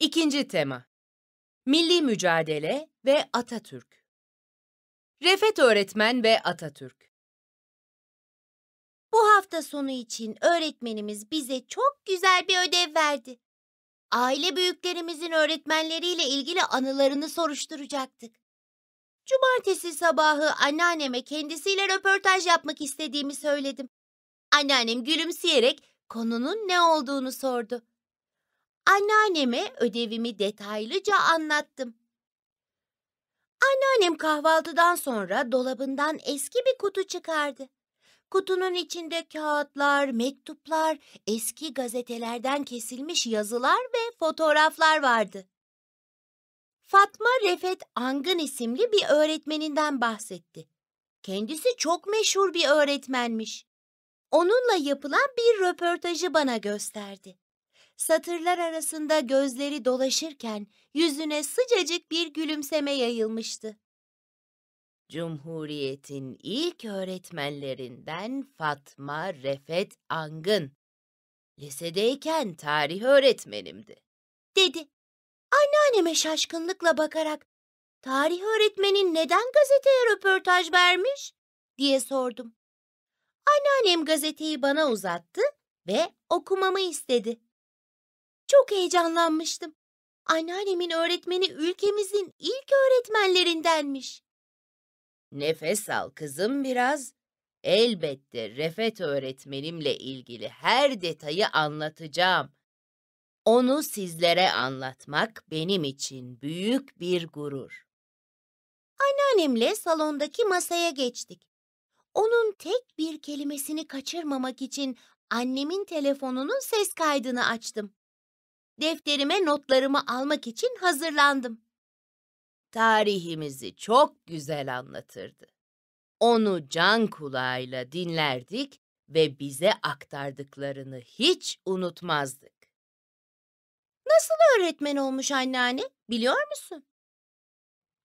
İkinci tema Milli Mücadele ve Atatürk Refet Öğretmen ve Atatürk Bu hafta sonu için öğretmenimiz bize çok güzel bir ödev verdi. Aile büyüklerimizin öğretmenleriyle ilgili anılarını soruşturacaktık. Cumartesi sabahı anneanneme kendisiyle röportaj yapmak istediğimi söyledim. Anneannem gülümseyerek konunun ne olduğunu sordu. Anneanneme ödevimi detaylıca anlattım. Anneannem kahvaltıdan sonra dolabından eski bir kutu çıkardı. Kutunun içinde kağıtlar, mektuplar, eski gazetelerden kesilmiş yazılar ve fotoğraflar vardı. Fatma Refet Angın isimli bir öğretmeninden bahsetti. Kendisi çok meşhur bir öğretmenmiş. Onunla yapılan bir röportajı bana gösterdi. Satırlar arasında gözleri dolaşırken yüzüne sıcacık bir gülümseme yayılmıştı. Cumhuriyetin ilk öğretmenlerinden Fatma Refet Angın. Lisedeyken tarih öğretmenimdi. Dedi. Anneanneme şaşkınlıkla bakarak tarih öğretmenin neden gazeteye röportaj vermiş diye sordum. Anneannem gazeteyi bana uzattı ve okumamı istedi. Çok heyecanlanmıştım. Anneannemin öğretmeni ülkemizin ilk öğretmenlerindenmiş. Nefes al kızım biraz. Elbette Refet öğretmenimle ilgili her detayı anlatacağım. Onu sizlere anlatmak benim için büyük bir gurur. Anneannemle salondaki masaya geçtik. Onun tek bir kelimesini kaçırmamak için annemin telefonunun ses kaydını açtım defterime notlarımı almak için hazırlandım. Tarihimizi çok güzel anlatırdı. Onu can kulağıyla dinlerdik ve bize aktardıklarını hiç unutmazdık. Nasıl öğretmen olmuş anneanne biliyor musun?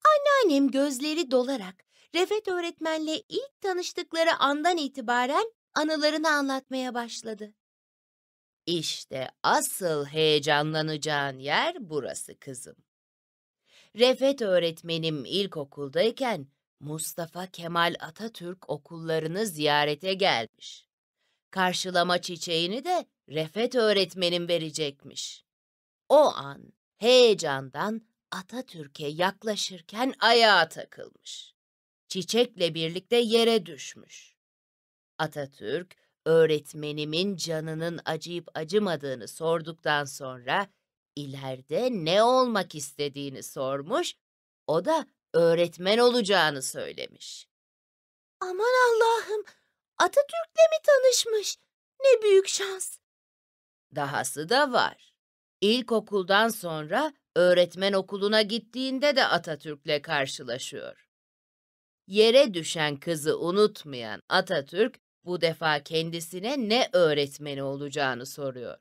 Anneannem gözleri dolarak Refet öğretmenle ilk tanıştıkları andan itibaren anılarını anlatmaya başladı. İşte asıl heyecanlanacağın yer burası kızım. Refet öğretmenim ilkokuldayken Mustafa Kemal Atatürk okullarını ziyarete gelmiş. Karşılama çiçeğini de Refet öğretmenim verecekmiş. O an heyecandan Atatürk'e yaklaşırken ayağa takılmış. Çiçekle birlikte yere düşmüş. Atatürk öğretmenimin canının acıyıp acımadığını sorduktan sonra ileride ne olmak istediğini sormuş, o da öğretmen olacağını söylemiş. Aman Allah'ım, Atatürk'le mi tanışmış? Ne büyük şans. Dahası da var. İlkokuldan sonra öğretmen okuluna gittiğinde de Atatürk'le karşılaşıyor. Yere düşen kızı unutmayan Atatürk, bu defa kendisine ne öğretmeni olacağını soruyor.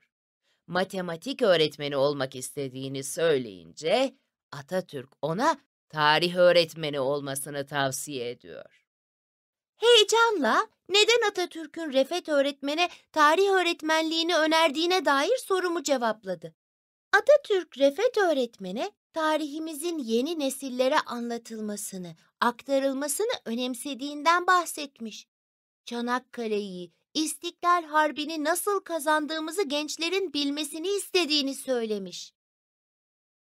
Matematik öğretmeni olmak istediğini söyleyince Atatürk ona tarih öğretmeni olmasını tavsiye ediyor. Heyecanla neden Atatürk'ün Refet öğretmene tarih öğretmenliğini önerdiğine dair sorumu cevapladı. Atatürk Refet öğretmene tarihimizin yeni nesillere anlatılmasını, aktarılmasını önemsediğinden bahsetmiş. Çanakkale'yi, İstiklal Harbi'ni nasıl kazandığımızı gençlerin bilmesini istediğini söylemiş.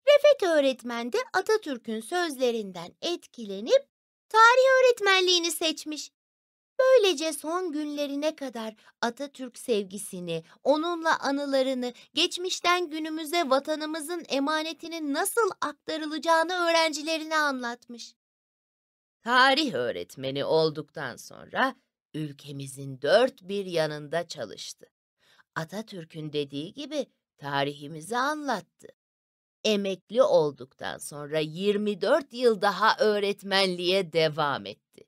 Refet öğretmen de Atatürk'ün sözlerinden etkilenip tarih öğretmenliğini seçmiş. Böylece son günlerine kadar Atatürk sevgisini, onunla anılarını, geçmişten günümüze vatanımızın emanetinin nasıl aktarılacağını öğrencilerine anlatmış. Tarih öğretmeni olduktan sonra ülkemizin dört bir yanında çalıştı. Atatürk'ün dediği gibi tarihimizi anlattı. Emekli olduktan sonra 24 yıl daha öğretmenliğe devam etti.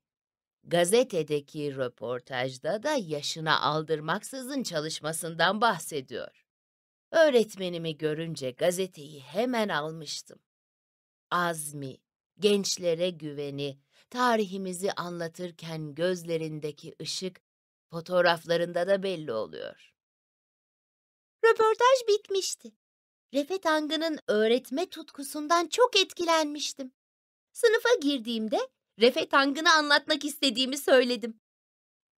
Gazetedeki röportajda da yaşına aldırmaksızın çalışmasından bahsediyor. Öğretmenimi görünce gazeteyi hemen almıştım. Azmi, gençlere güveni, tarihimizi anlatırken gözlerindeki ışık fotoğraflarında da belli oluyor. Röportaj bitmişti. Refet Angı'nın öğretme tutkusundan çok etkilenmiştim. Sınıfa girdiğimde Refet Angı'nı anlatmak istediğimi söyledim.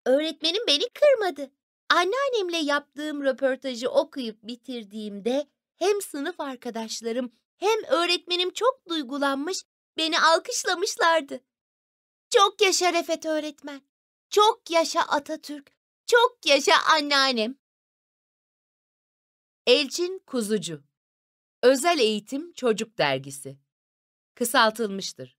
Öğretmenim beni kırmadı. Anneannemle yaptığım röportajı okuyup bitirdiğimde hem sınıf arkadaşlarım hem öğretmenim çok duygulanmış, beni alkışlamışlardı. Çok yaşa Refet öğretmen. Çok yaşa Atatürk. Çok yaşa anneannem. Elçin Kuzucu Özel Eğitim Çocuk Dergisi Kısaltılmıştır.